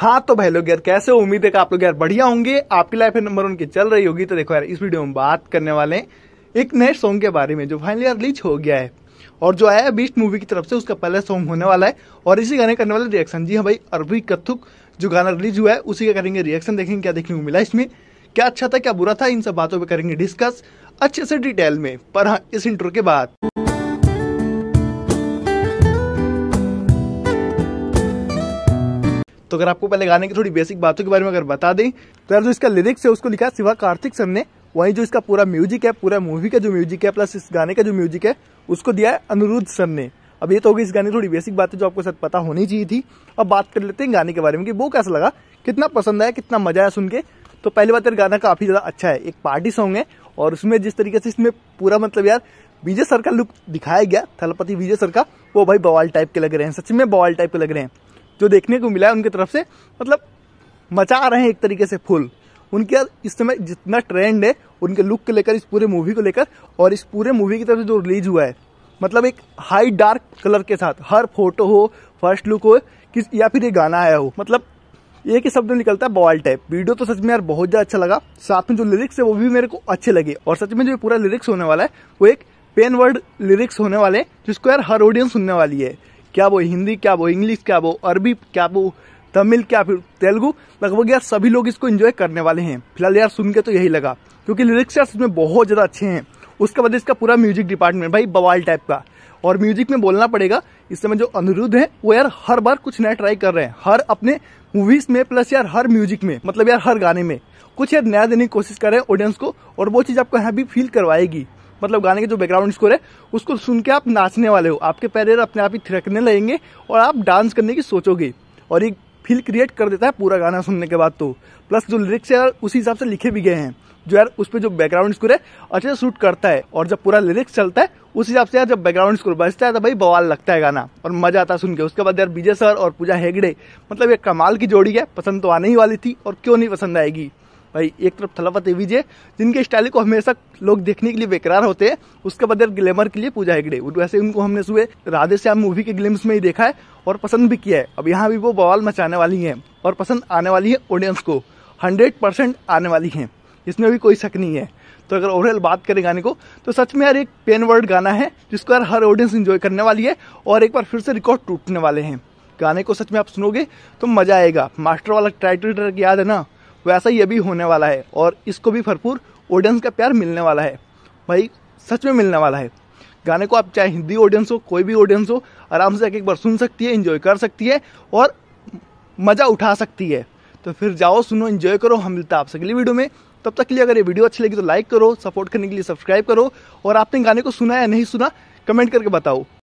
हाँ तो भाई लोग यार कैसे उम्मीद है कि आप लोग यार बढ़िया होंगे आपकी लाइफ नंबर वन की चल रही होगी तो देखो यार इस वीडियो में बात करने वाले हैं एक नए सॉन्ग के बारे में जो फाइनली यार रिलीज हो गया है और जो आया बीस्ट मूवी की तरफ से उसका पहला सॉन्ग होने वाला है और इसी गाने करने वाले रिएक्शन जी हाँ भाई अरबी कथुक जो गाना रिलीज हुआ है उसी का करेंगे रिएक्शन देखेंगे क्या देखने को मिला इसमें क्या अच्छा था क्या बुरा था इन सब बातों पर करेंगे डिस्कस अच्छे से डिटेल में पर हाँ इस इंटरव्यू के बाद तो अगर आपको पहले गाने की थोड़ी बेसिक बातों के बारे में अगर बता दें तो यार जो इसका लिरिक्स है उसको लिखा शिवा कार्तिक सर ने वहीं जो इसका पूरा म्यूजिक है पूरा मूवी का जो म्यूजिक है प्लस इस गाने का जो म्यूजिक है उसको दिया है अनुरुद्ध सर ने अब ये तो होगी इस गाने की थोड़ी बेसिक बात है जो आपको सर पता होनी चाहिए थी अब बात कर लेते हैं गाने के बारे में कि वो कैसा लगा कितना पसंद आया कितना मजा आया सुन के तो पहली बात यार गाना काफ़ी ज़्यादा अच्छा है एक पार्टी सॉन्ग है और उसमें जिस तरीके से इसमें पूरा मतलब यार विजय सर का लुक दिखाया गया थलपति विजय सर का वो भाई बवाल टाइप के लग रहे हैं सच में बवाल टाइप के लग रहे हैं जो देखने को मिला है उनकी तरफ से मतलब मचा रहे हैं एक तरीके से फुल उनके इस समय जितना ट्रेंड है उनके लुक को लेकर इस पूरे मूवी को लेकर और इस पूरे मूवी की तरफ से जो रिलीज हुआ है मतलब एक हाई डार्क कलर के साथ हर फोटो हो फर्स्ट लुक हो किस या फिर ये गाना आया हो मतलब एक ही शब्द निकलता है बॉल टाइप वीडियो तो सच में यार बहुत ज़्यादा अच्छा लगा साथ में जो लिरिक्स है वो भी मेरे को अच्छे लगे और सच में जो पूरा लिरिक्स होने वाला है वो एक पेन वर्ड लिरिक्स होने वाले जिसको यार हर ऑडियंस सुनने वाली है क्या वो हिंदी क्या वो इंग्लिश क्या वो अरबी क्या वो तमिल क्या फिर तेलुगू लगभग यार सभी लोग इसको इन्जॉय करने वाले हैं फिलहाल यार सुन के तो यही लगा क्योंकि लिरिक्स यार इसमें बहुत ज़्यादा अच्छे हैं उसके बाद इसका पूरा म्यूजिक डिपार्टमेंट भाई बवाल टाइप का और म्यूजिक में बोलना पड़ेगा इस समय जो अनिरुद्ध है वो यार हर बार कुछ नया ट्राई कर रहे हैं हर अपने मूवीज में प्लस यार हर म्यूजिक में मतलब यार हर गाने में कुछ यार नया देने की कोशिश कर रहे हैं ऑडियंस को और वो चीज़ आपको यहाँ भी फील करवाएगी मतलब गाने के जो बैकग्राउंड स्कोर है उसको सुन के आप नाचने वाले हो आपके पैर अपने आप ही थिरकने लगेंगे और आप डांस करने की सोचोगे और एक फील क्रिएट कर देता है पूरा गाना सुनने के बाद तो प्लस जो लिरिक्स है उसी हिसाब से लिखे भी गए हैं जो यार उस पर जो बैकग्राउंड स्कोर है अच्छे से शूट करता है और जब पूरा लिरिक्स चलता है उस हिसाब से यार जब बैकग्राउंड स्कोर बजता है तो भाई बवाल लगता है गाना और मजा आता है सुन के उसके बाद यार विजय सर और पूजा हेगड़े मतलब ये कमाल की जोड़ी है पसंद तो आने ही वाली थी और क्यों नहीं पसंद आएगी भाई एक तरफ थलापत है जिनके स्टाइल को हमेशा लोग देखने के लिए बेकरार होते हैं उसके बदल ग्लैमर के लिए पूजा हेगड़े वैसे उनको हमने सुबह राधे श्याम मूवी के ग्लिम्स में ही देखा है और पसंद भी किया है अब यहाँ भी वो बवाल मचाने वाली हैं और पसंद आने वाली है ऑडियंस को हंड्रेड परसेंट आने वाली हैं इसमें भी कोई शक नहीं है तो अगर ओवरऑल बात करें गाने को तो सच में यार एक पेन वर्ड गाना है जिसको यार हर ऑडियंस इन्जॉय करने वाली है और एक बार फिर से रिकॉर्ड टूटने वाले हैं गाने को सच में आप सुनोगे तो मजा आएगा मास्टर वाला टाइटल ट्रैक याद है ना वैसा ये भी होने वाला है और इसको भी भरपूर ऑडियंस का प्यार मिलने वाला है भाई सच में मिलने वाला है गाने को आप चाहे हिंदी ऑडियंस हो कोई भी ऑडियंस हो आराम से एक एक बार सुन सकती है इन्जॉय कर सकती है और मज़ा उठा सकती है तो फिर जाओ सुनो इन्जॉय करो हम मिलते हैं आपसे अगली वीडियो में तब तक के लिए अगर ये वीडियो अच्छी लगी तो लाइक करो सपोर्ट करने के लिए सब्सक्राइब करो और आपने गाने को सुना या नहीं सुना कमेंट करके बताओ